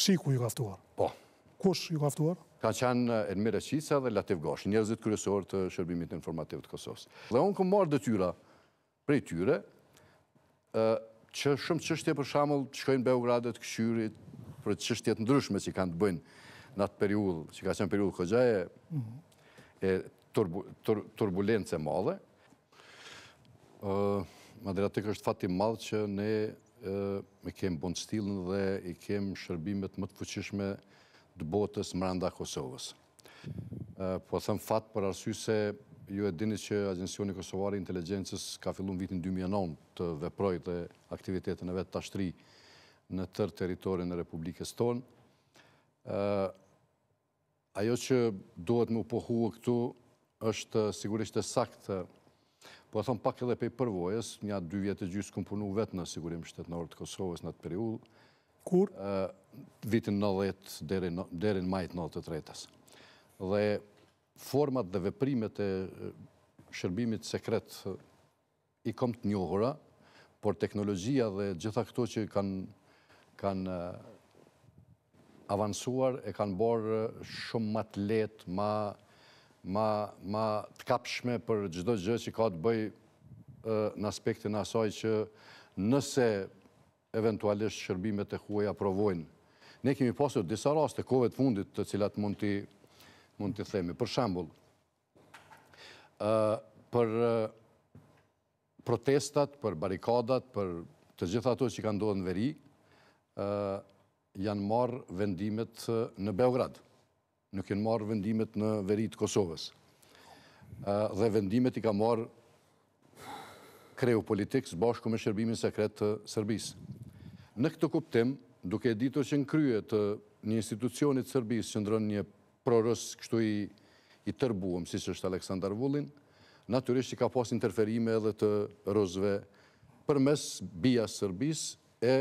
Shiku ju kaftuar? Po. Kush ju kaftuar? Ka qanë Edmir eh, Eqica dhe Latif Gosh, njerëzit kërësor të shërbimit informativ të Kosovës. Dhe unë këmë marrë dëtyra prej tyre, eh, që shumë qështje për shamëll që shkojnë Beogradet, këshyrit, për qështjet ndryshme që kanë të bëjnë në atë periull, që ka qënë periull këgjaje, mhm. e turbulence madhe. Madhe, atë të kështë fatim madhe që ne me kemë bond stilën dhe i kemë shërbimet më të fëqishme të botës mranda Kosovës. Po thëmë fatë për arsy se ju e dini që Agencioni Kosovari Inteligencës ka fillun vitin 2009 të veproj dhe aktivitetin e vetë ashtri në tërë teritorin e Republikës tonë. Ajo që duhet më pohua këtu është sigurisht e saktë po e thonë pak edhe pej përvojës, një atë dy vjetë e gjysë këmë punu vetë në sigurim shtetë në orë të Kosovës në atë periud. Kur? Vitin 90 dherin majtë 93-tës. Dhe format dhe veprimet e shërbimit sekret i kom të njohëra, por teknologjia dhe gjitha këto që kanë avansuar e kanë borë shumë matë letë, ma ma të kapshme për gjithdo gjë që ka të bëj në aspektin asaj që nëse eventualisht shërbimet e huaj aprovojnë. Ne kemi pasur disa rast kove të fundit të cilat mund të themi. Për shambull, për protestat, për barikadat, për të gjitha ato që ka ndodhë në veri, janë marë vendimet në Beogradë nuk e në marë vendimet në veritë Kosovës. Dhe vendimet i ka marë kreju politikës bashku me shërbimin sekret të Sërbis. Në këtë kuptim, duke e ditur që në krye të një institucionit Sërbis që ndronë një prorës kështu i tërbuëm, si që është Aleksandar Vullin, naturisht që ka pas interferime edhe të rëzve për mes bia Sërbis e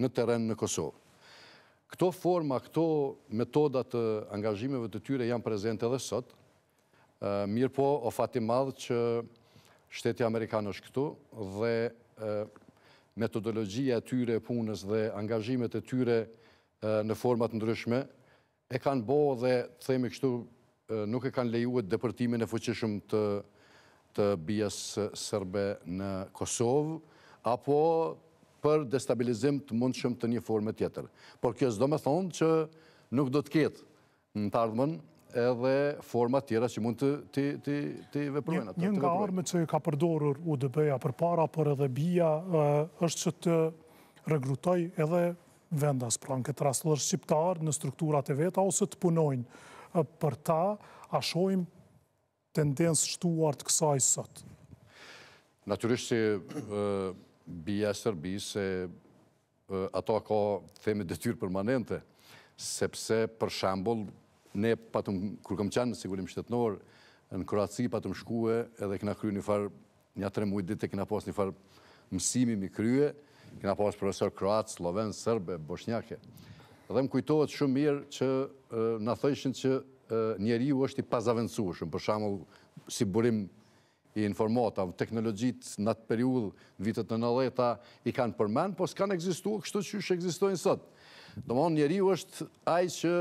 në teren në Kosovë. Këto forma, këto metodat të angazhimeve të tyre janë prezente edhe sot, mirë po o fati madhë që shteti Amerikanë është këtu dhe metodologjia të tyre punës dhe angazhimet të tyre në format ndryshme e kanë bo dhe të themi kështu nuk e kanë lejuet dëpërtimin e fëqishëm të bjes sërbe në Kosovë, apo për destabilizim të mund shumë të një forme tjetër. Por kjo zdo me thonë që nuk do të ketë në të ardhmen edhe forma tjera që mund të veprojnë. Një nga arme që ka përdorur UDB-ja për para, për edhe bia, është që të regrutoj edhe vendas, pra në këtë rast dhe shqiptarë në strukturat e veta, ose të punojnë për ta, a shojmë tendens shtuar të kësaj sëtë? Natyrisht që bia e Serbi se ato ka themit detyrë permanente, përmanente, sepse për shambull, ne patëm, kur kam qanë në sigurim shtetënor, në Kroaci patëm shkue edhe këna kryu një farë, një tre mujtë ditë e këna pas një farë mësimi mi kryu, këna pas profesor Kroac, Sloven, Serbe, Bosnjake. Dhe më kujtohet shumë mirë që në thëjshin që njeri u është i pazavendësushën, për shambull, si burim i informata, teknologjit në atë periud, vitet në nëleta, i kanë përmen, po s'kanë egzistu, kështu që shë egzistojnë sot. Në monë njeri u është aj që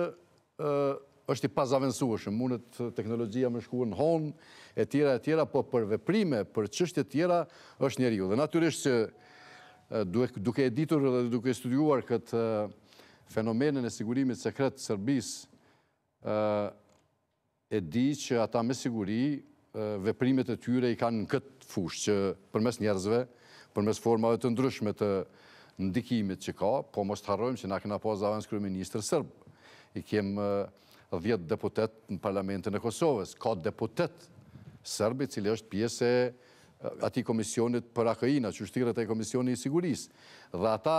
është i pazavensu, është më mundet teknologjia më shkuën në honë, e tjera, e tjera, po për veprime, për qështje tjera, është njeri u. Dhe naturisht që duke editur dhe duke studiuar këtë fenomenin e sigurimit sekret të Serbisë, e di që ata me siguri veprimet e tyre i kanë në këtë fushë, që përmes njerëzve, përmes formave të ndryshme të ndikimit që ka, po mos të harrojmë që na kena po zavënës kërë Ministrë Sërbë. I kemë dhjetë deputet në parlamentin e Kosovës, ka deputet Sërbi, cilë është pjesë e ati Komisionit për AKI, në qështirët e Komisionit i Sigurisë. Dhe ata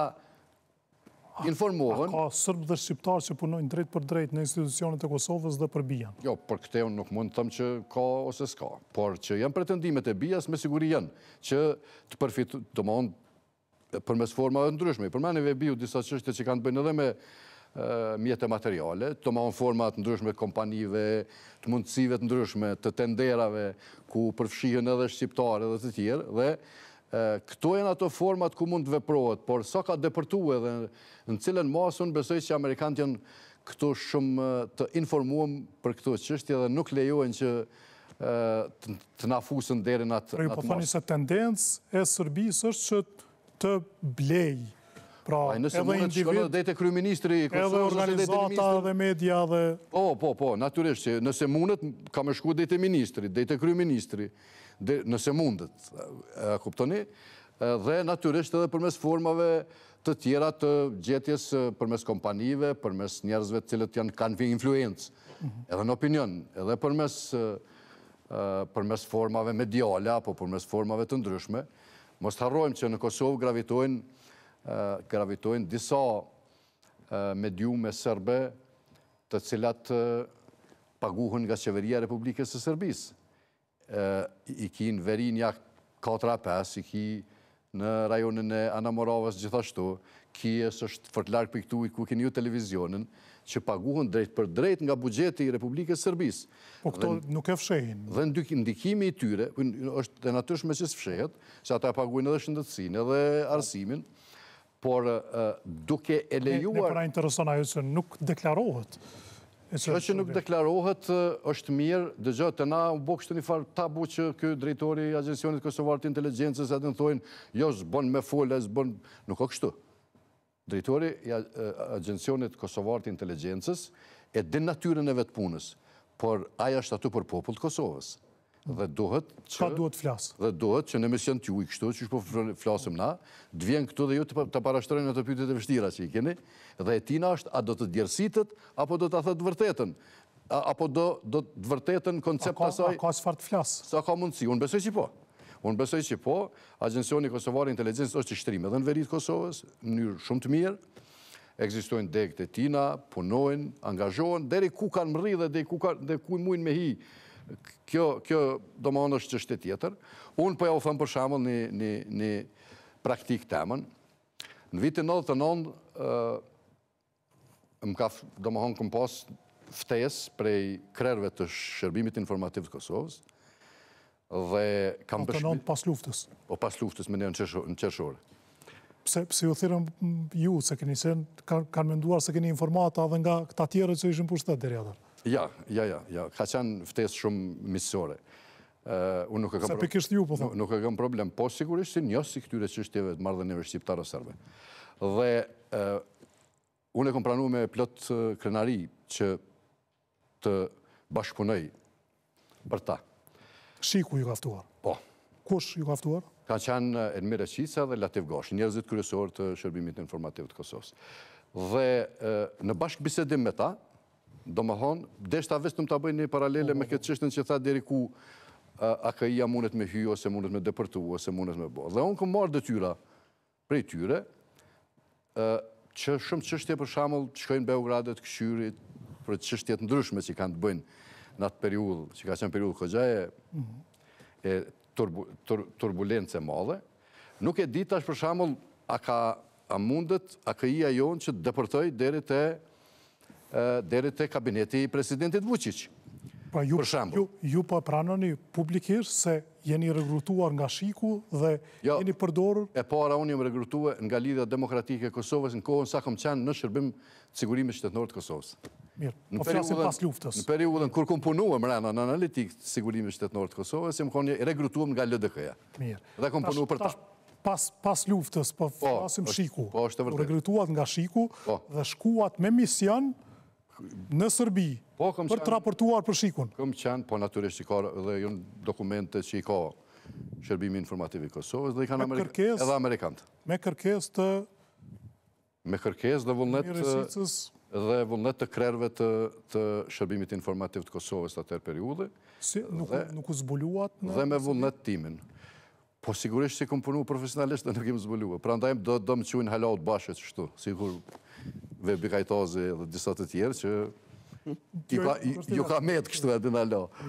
informohen... A ka sërbë dhe shqiptarë që punojnë drejt për drejt në institucionet e Kosovës dhe për bia? Jo, për këte unë nuk mund të thëmë që ka ose s'ka. Por që janë pretendimet e bia, s'me siguri janë që të përfitë të mund për mes forma e ndryshme. Për meneve e biu disa qështë që kanë të bëjnë edhe me mjetët e materiale, të ma unë format ndryshme kompanive, të mundësive të ndryshme, të tenderave, ku përfshihën edhe shqiptare dhe të tjerë, dhe këto e në ato format ku mund të veprohet, por sa ka depërtu edhe në cilën masën besoj që Amerikanët janë këto shumë të informuam për këto qështje dhe nuk lejohen që të nafusën dherën atë masë. Pra ju po thani se tendencë e Sërbis është që të blej, pra edhe individ, edhe organizata dhe media dhe... Po, po, po, naturisht që nëse mundet ka me shku dhejtë ministri, dhejtë kryministri, nëse mundet, kuptoni, dhe natyrisht edhe përmes formave të tjera të gjetjes përmes kompanive, përmes njerëzve cilët janë kanë vi influencë, mhm. edhe në opinion, edhe përmes përmes formave mediale apo përmes formave të ndryshme, mos të harrojmë që në Kosovë gravitojnë gravitojnë disa mediume sërbe të cilat paguhën nga qeveria Republikës e Sërbisë i ki në veri një akt 4-5, i ki në rajonin e Anamoravës gjithashtu, ki e së është fërtlarë për këtu i ku keni ju televizionin, që paguhën drejt për drejt nga bugjeti i Republikës Sërbis. Po këto nuk e fshehin. Dhe ndikimi i tyre, po është dhe natyrshme që së fshehet, që ata paguhën edhe shëndëtsin edhe arsimin, por duke elejuar... Ne pra intereson ajo që nuk deklarohet. Kjo që nuk deklarohet është mirë, dhe gjëtë të na më bëkshtë një farë tabu që kjo drejtori i agencionit Kosovar të inteligencës edhe në thojnë, jo zë bënë me folë, zë bënë, nuk o kështu. Drejtori i agencionit Kosovar të inteligencës e din natyren e vetëpunës, punës, por aja është atu për popullë të Kosovës dhe duhet që... Pa duhet flasë. Dhe duhet që në emision t'ju i kështu, që shpo flasëm na, dvjen këtu dhe ju të parashtërën në të pytit e vështira që i keni, dhe e tina është a do të djersitët, apo do të athët vërtetën. Apo do të vërtetën koncept të saj... A ka sfar të flasë? Sa ka mundësi, unë besoj që po. Unë besoj që po, Agencioni i Intelligencës është që shtrimë edhe në verit Kosovës, në njërë shumë të mirë, egzistojnë dhe këtë tina, punojnë, angazhojnë, deri ku kanë mëri dhe ku mujnë me hi Kjo do më ndështë që shtetë tjetër. Unë për po ja u thëmë për shamën një praktik temën. Në vitin 99, do më ndështë këmë ftes prej krerve të shërbimit informativ të Kosovës. Dhe kam përshmi... të pas luftës. O pas luftës, më një në qërshore. Pse ju thirem ju, se keni sen, kanë menduar se keni informata dhe nga këta tjere që ishën pushtet dhe rjadarë? Ja, ja, ja, ja. Ka qenë ftesë shumë misore. Unë nuk e kam problem. Sa pikisht ju, po thonë? Nuk e kam problem, po sigurisht si njës këtyre qështjeve të marrë dhe njëve shqiptarë sërbe. Dhe unë e kom pranu me plot krenari që të bashkëpunoj për ta. Shiku ju ka Po. Kush ju ka aftuar? Ka qenë Edmire Qica dhe Latif Gosh, njerëzit kryesor të shërbimit informativ të Kosovës. Dhe në bashkë bisedim me ta, do më honë, desh të të bëjnë një paralele me këtë qështën që tha dheri ku a këja mundet me hyjo, ose mundet me dëpërtu, ose mundet me bo. Dhe onë këmë marrë dëtyra prej tyre, që shumë qështje për shamëll, që shkojnë Beogradet, këshyrit, për qështjet ndryshme që kanë të bëjnë në atë periud, që ka qënë periud këgjaje, e turbulence madhe, nuk e ditash për shamëll, a ka... A mundet, a jonë që dëpërtoj deri e deri të kabineti i presidentit Vucic. Pra ju për pranëni publikisht se jeni regrutuar nga shiku dhe jo. jeni përdorur? E para unë jem regrutuar nga lidhja demokratike Kosovës në kohën sa kom qenë në shërbim cigurimi shtetënorë të Kosovës. Mirë, po pas luftës. Në periudën kur kom punuëm rrëna në analitikë sigurimi shtetënorë të Kosovës, jem kohën një regrutuar nga LDK-ja. Mirë. Dhe kom punuëm për ta. Pas luftës, po, po shiku. Po, është të nga shiku po. dhe shkuat me mision në Sërbi po, për të raportuar për shikun? Këm qenë, po naturisht që ka dhe jënë jo dokumente që i ka shërbimi informativit Kosovës dhe i ka edhe Amerikantë. Me kërkes të... Me kërkes dhe vullnet të dhe vëllënët të krerve të shërbimit informativ të Kosovës të atër periudhe. Nuk u zbuluat në... Dhe me vëllënët timin. Po sigurisht si këmë punu profesionalisht dhe nuk imë zbëllua. Pra ndajmë do të më halaut bashët që shtu, si vebi kajtazi dhe disat e tjerë që ju ka metë kështu e dinë halaut.